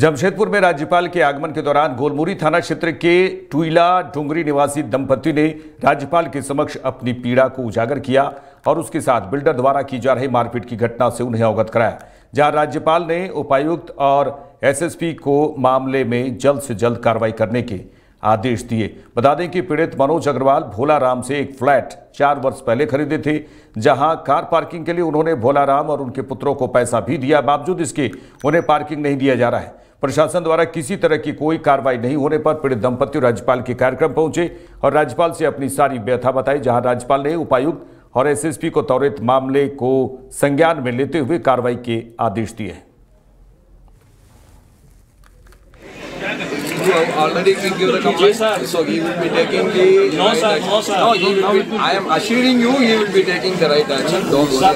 जमशेदपुर में राज्यपाल के आगमन के दौरान गोलमुरी थाना क्षेत्र के टुईला डोंगरी निवासी दंपति ने राज्यपाल के समक्ष अपनी पीड़ा को उजागर किया और उसके साथ बिल्डर द्वारा की जा रही मारपीट की घटना से उन्हें अवगत कराया जहां राज्यपाल ने उपायुक्त और एसएसपी को मामले में जल्द से जल्द कार्रवाई करने के आदेश दिए बता दें कि पीड़ित मनोज अग्रवाल भोला राम से एक फ्लैट चार वर्ष पहले खरीदे थे जहां कार पार्किंग के लिए उन्होंने भोला राम और उनके पुत्रों को पैसा भी दिया बावजूद इसके उन्हें पार्किंग नहीं दिया जा रहा है प्रशासन द्वारा किसी तरह की कोई कार्रवाई नहीं होने पर पीड़ित दंपत्ति राज्यपाल के कार्यक्रम पहुंचे और राज्यपाल से अपनी सारी व्यथा बताई जहां राज्यपाल ने उपायुक्त और एसएसपी को त्वरित मामले को संज्ञान में लेते हुए कार्रवाई के आदेश दिए